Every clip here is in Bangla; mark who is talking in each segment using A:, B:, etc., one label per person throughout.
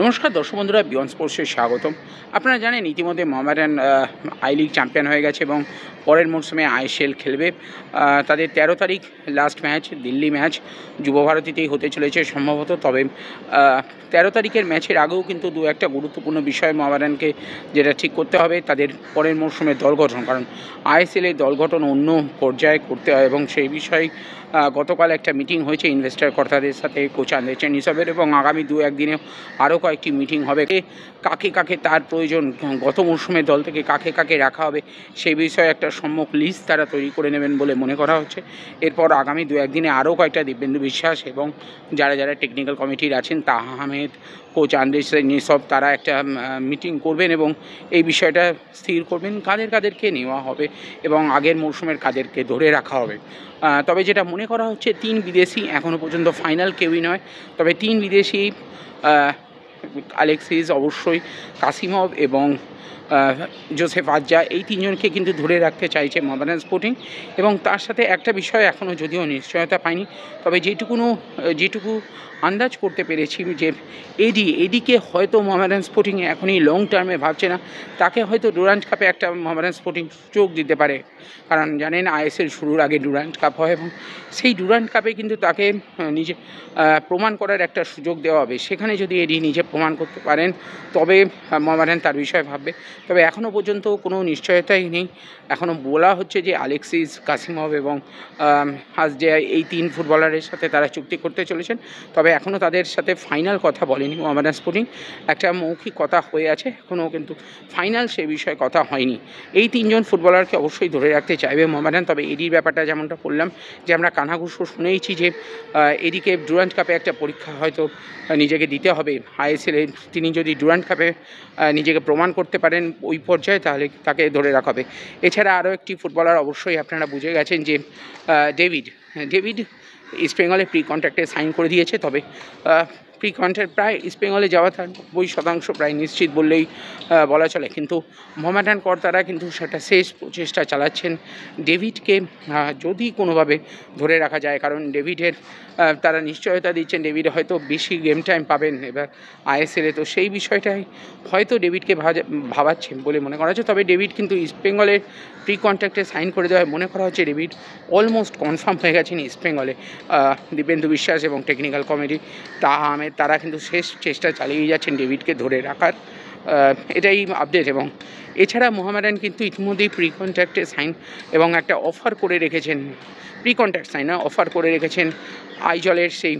A: নমস্কার দর্শক বন্ধুরা বিয়ন স্পোর্টসে স্বাগতম আপনারা জানেন ইতিমধ্যে মোহামেডান আই লিগ চ্যাম্পিয়ন হয়ে গেছে এবং পরের মরশুমে আইএসএল খেলবে তাদের ১৩ তারিখ লাস্ট ম্যাচ দিল্লি ম্যাচ যুবভারতীতেই হতে চলেছে সম্ভবত তবে ১৩ তারিখের ম্যাচের আগেও কিন্তু দু একটা গুরুত্বপূর্ণ বিষয় মোহামেডানকে যেটা ঠিক করতে হবে তাদের পরের মরশুমে দল গঠন কারণ আইএসএল এই দল গঠন অন্য পর্যায়ে করতে হয় এবং সেই বিষয়ে গতকাল একটা মিটিং হয়েছে ইনভেস্টার কর্তাদের সাথে কোচ আন্দেচেন হিসাবের এবং আগামী দু একদিনে আরও কয়েকটি মিটিং হবে কাকে কাকে তার প্রয়োজন গত মরশুমে দল থেকে কাকে কাকে রাখা হবে সেই বিষয়ে একটা সম্যক লিস্ট তারা তৈরি করে নেবেন বলে মনে করা হচ্ছে এরপর আগামী দু একদিনে আরও কয়েকটা দিব্যেন্দু বিশ্বাস এবং যারা যারা টেকনিক্যাল কমিটির আছেন তাহা আহমেদ কোচ আন্দ্রেস সব তারা একটা মিটিং করবেন এবং এই বিষয়টা স্থির করবেন কাদের কাদেরকে নেওয়া হবে এবং আগের মরশুমের কাদেরকে ধরে রাখা হবে তবে যেটা মনে করা হচ্ছে তিন বিদেশি এখনও পর্যন্ত ফাইনাল কেউই নয় তবে তিন বিদেশি আলেক্সিস অবশ্যই কাসিমভ এবং জোসেফ আজ্জা এই তিনজনকে কিন্তু ধরে রাখতে চাইছে মহামেডান স্পোর্টিং এবং তার সাথে একটা বিষয় এখনও যদিও নিশ্চয়তা পায়নি তবে যেটুকুনো যেটুকু আন্দাজ করতে পেরেছি যে এডি এডিকে হয়তো মহামারান স্পোর্টিং এখনই লং টার্মে ভাবছে না তাকে হয়তো ডুরান্ট কাপে একটা মহামারান স্পোর্টিং চোখ দিতে পারে কারণ জানেন আইএসএল শুরুর আগে ডুরান্ট কাপ হয় এবং সেই ডুরান্ট কাপে কিন্তু তাকে নিজে প্রমাণ করার একটা সুযোগ দেওয়া হবে সেখানে যদি এডি নিজে প্রমাণ করতে পারেন তবে মহামারান তার বিষয়ে ভাববে তবে এখনও পর্যন্ত কোনো নিশ্চয়তাই নেই এখনও বলা হচ্ছে যে আলেক্সিস কাসিমভ এবং হাসডিয়া এই তিন ফুটবলারের সাথে তারা চুক্তি করতে চলেছেন তবে এখনও তাদের সাথে ফাইনাল কথা বলেনি মোহামেডান স্পোর্টিং একটা মৌখিক কথা হয়ে আছে এখনও কিন্তু ফাইনাল সে বিষয়ে কথা হয়নি এই তিনজন ফুটবলারকে অবশ্যই ধরে রাখতে চাইবে মোহামেডান তবে এডির ব্যাপারটা যেমনটা বললাম যে আমরা কানাঘুষো শুনেইছি যে এদিকে ডুরান্ট কাপে একটা পরীক্ষা হয়তো নিজেকে দিতে হবে আইএসএলে তিনি যদি ডুরান্ট কাপে নিজেকে প্রমাণ করতে পারেন ওই পর্যায়ে তাহলে তাকে ধরে রাখা হবে এছাড়া আরও একটি ফুটবলার অবশ্যই আপনারা বুঝে গেছেন যে ডেভিড হ্যাঁ, ডেভিড ইস্ট বেঙ্গলে প্রি কন্ট্রাক্টে সাইন করে দিয়েছে তবে প্রি কন্ট্রাক্ট প্রায় ইস্ট বেঙ্গলে যাওয়া নব্বই শতাংশ প্রায় নিশ্চিত বললেই বলা চলে কিন্তু মোহামেডান কর্তারা কিন্তু সেটা শেষ প্রচেষ্টা চালাচ্ছেন ডেভিডকে যদি কোনোভাবে ধরে রাখা যায় কারণ ডেভিডের তারা নিশ্চয়তা দিচ্ছেন ডেভিড হয়তো বেশি গেম টাইম পাবেন এবার আইএসএলে তো সেই বিষয়টাই হয়তো ডেভিডকে ভাবাচ্ছেন বলে মনে করা হচ্ছে তবে ডেভিড কিন্তু ইস্টবেঙ্গলের প্রি কন্ট্রাক্টে সাইন করে দেওয়া মনে করা হচ্ছে ডেভিড অলমোস্ট কনফার্ম হয়ে গেছেন ইস্টবেঙ্গলে দীপেন্দু বিশ্বাস এবং টেকনিক্যাল কমিটি তা আমের তারা কিন্তু শেষ চেষ্টা চালিয়ে যাচ্ছেন ডেভিডকে ধরে রাখার এটাই আপডেট এবং এছাড়া মোহামেডান কিন্তু ইতিমধ্যেই প্রি কন্ট্রাক্টে সাইন এবং একটা অফার করে রেখেছেন প্রি কন্ট্রাক্ট সাইন অফার করে রেখেছেন আইজলের সেই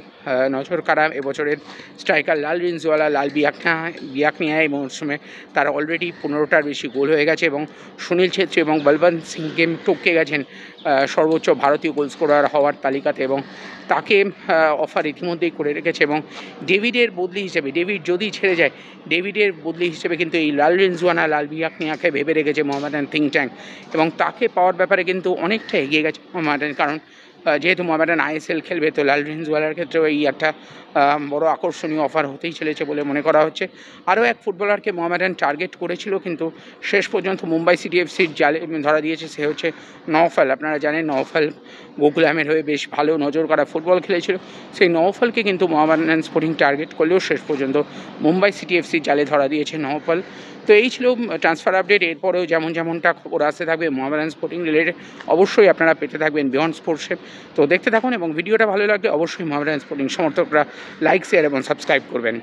A: নজর কাড়া এবছরের স্ট্রাইকার লাল রিনজওয়ালা লাল বিয়াকনা বিয়াকনিয়া এই মৌসুমে তারা অলরেডি পনেরোটার বেশি গোল হয়ে গেছে এবং সুনীল ছেত্রী এবং বলবন্ত সিংকে টপকে গেছেন সর্বোচ্চ ভারতীয় গোল স্কোরার হওয়ার তালিকাতে এবং তাকে অফার ইতিমধ্যেই করে রেখেছে এবং ডেভিডের বদলি হিসেবে ডেভিড যদি ছেড়ে যায় ডেভিডের বদলি হিসেবে কিন্তু এই লাল রিনজুয়ানা লাল বিয়াকনিয়াকে ভেবে রেখেছে মোহাম্মদান থিং ট্যাং এবং তাকে পাওয়ার ব্যাপারে কিন্তু অনেকটা এগিয়ে গেছে মোহাম্মদান কারণ যেহেতু মোহামেডান আইএসএল খেলবে তো লাল ড্রিন্সওয়ালার ক্ষেত্রেও এই একটা বড় আকর্ষণীয় অফার হতেই চলেছে বলে মনে করা হচ্ছে আরও এক ফুটবলারকে মোহামেডান টার্গেট করেছিল কিন্তু শেষ পর্যন্ত মুম্বাই সিটি এফসির জালে ধরা দিয়েছে সে হচ্ছে নওফাল আপনারা জানেন নওফাল গোকুল আহমেদ হয়ে বেশ ভালো নজর করা ফুটবল খেলেছিল সেই নওফলকে কিন্তু মোহামেডান স্পোর্টিং টার্গেট করলেও শেষ পর্যন্ত মুম্বাই সিটি এফসির জালে ধরা দিয়েছে নওফাল তো এই ছিল ট্রান্সফার আপডেট এরপরেও যেমন যেমনটা খবর আসতে থাকবে মোহামেডান স্পোর্টিং রিলেটেড অবশ্যই আপনারা পেতে থাকবেন বিয়ন্ড স্পোর্টসে তো দেখতে থাকুন এবং ভিডিওটা ভালো লাগলে অবশ্যই মোহামেডান স্পোর্টিং সমর্থকরা লাইক শেয়ার এবং সাবস্ক্রাইব করবেন